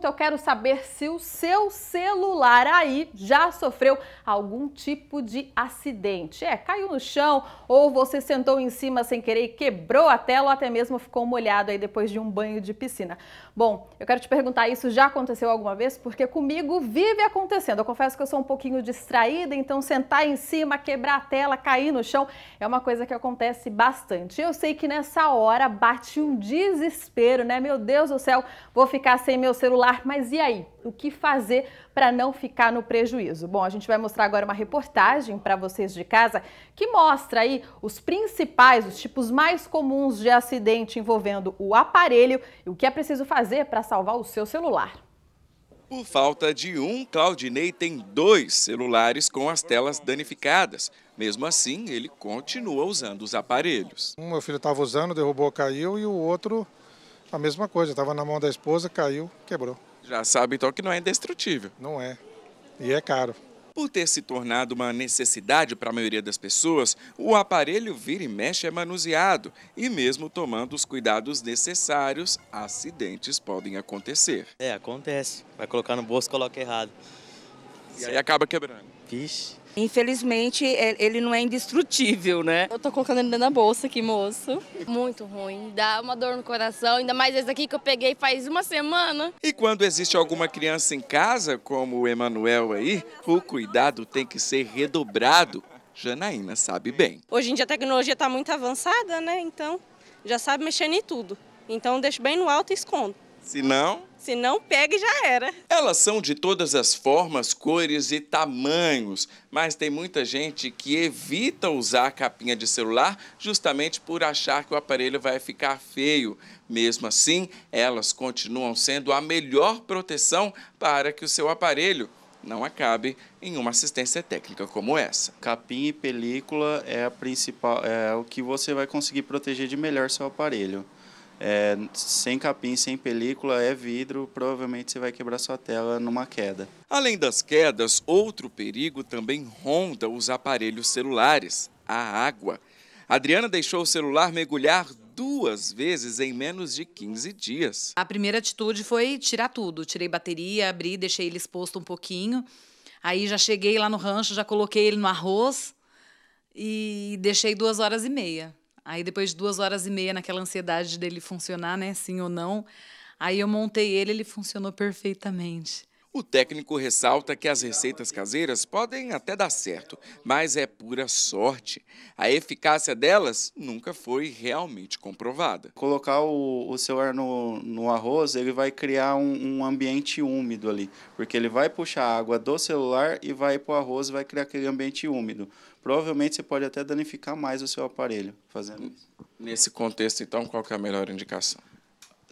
Então, eu quero saber se o seu celular aí já sofreu algum tipo de acidente. É, caiu no chão ou você sentou em cima sem querer e quebrou a tela ou até mesmo ficou molhado aí depois de um banho de piscina. Bom, eu quero te perguntar, isso já aconteceu alguma vez? Porque comigo vive acontecendo. Eu confesso que eu sou um pouquinho distraída, então sentar em cima, quebrar a tela, cair no chão é uma coisa que acontece bastante. Eu sei que nessa hora bate um desespero, né? Meu Deus do céu, vou ficar sem meu celular mas e aí? O que fazer para não ficar no prejuízo? Bom, a gente vai mostrar agora uma reportagem para vocês de casa que mostra aí os principais, os tipos mais comuns de acidente envolvendo o aparelho e o que é preciso fazer para salvar o seu celular. Por falta de um, Claudinei tem dois celulares com as telas danificadas. Mesmo assim, ele continua usando os aparelhos. Um meu filho estava usando, derrubou, caiu e o outro a mesma coisa, estava na mão da esposa, caiu, quebrou. Já sabe então que não é indestrutível. Não é. E é caro. Por ter se tornado uma necessidade para a maioria das pessoas, o aparelho vira e mexe é manuseado e mesmo tomando os cuidados necessários, acidentes podem acontecer. É, acontece. Vai colocar no bolso, coloca errado. E aí acaba quebrando. Vixe. Infelizmente, é, ele não é indestrutível, né? Eu tô colocando ele dentro da bolsa aqui, moço. Muito ruim, dá uma dor no coração, ainda mais esse aqui que eu peguei faz uma semana. E quando existe alguma criança em casa, como o Emanuel aí, o cuidado tem que ser redobrado. Janaína sabe bem. Hoje em dia a tecnologia está muito avançada, né? Então já sabe mexer em tudo. Então deixo bem no alto e escondo. Se não. Se não pega, já era. Elas são de todas as formas, cores e tamanhos, mas tem muita gente que evita usar a capinha de celular justamente por achar que o aparelho vai ficar feio. Mesmo assim, elas continuam sendo a melhor proteção para que o seu aparelho não acabe em uma assistência técnica como essa. Capim e película é a principal, é o que você vai conseguir proteger de melhor seu aparelho. É, sem capim, sem película, é vidro, provavelmente você vai quebrar sua tela numa queda. Além das quedas, outro perigo também ronda os aparelhos celulares, a água. Adriana deixou o celular mergulhar duas vezes em menos de 15 dias. A primeira atitude foi tirar tudo. Tirei bateria, abri, deixei ele exposto um pouquinho. Aí já cheguei lá no rancho, já coloquei ele no arroz e deixei duas horas e meia. Aí depois de duas horas e meia naquela ansiedade dele funcionar, né? Sim ou não. Aí eu montei ele, ele funcionou perfeitamente. O técnico ressalta que as receitas caseiras podem até dar certo, mas é pura sorte. A eficácia delas nunca foi realmente comprovada. Colocar o, o seu ar no, no arroz, ele vai criar um, um, ambiente úmido ali, porque ele vai puxar água do celular e vai para o arroz e vai criar aquele ambiente úmido. Provavelmente você pode até danificar mais o seu aparelho fazendo isso. Nesse contexto, então, qual é a melhor indicação?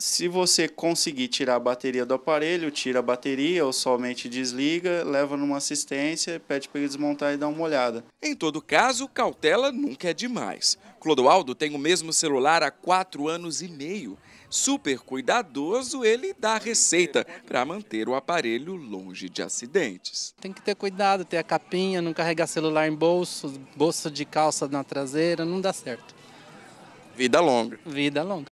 Se você conseguir tirar a bateria do aparelho, tira a bateria ou somente desliga, leva numa assistência, pede para ele desmontar e dar uma olhada. Em todo caso, cautela nunca é demais. Clodoaldo tem o mesmo celular há quatro anos e meio. Super cuidadoso, ele dá a receita para manter o aparelho longe de acidentes. Tem que ter cuidado, ter a capinha, não carregar celular em bolso, bolso de calça na traseira, não dá certo. Vida longa. Vida longa.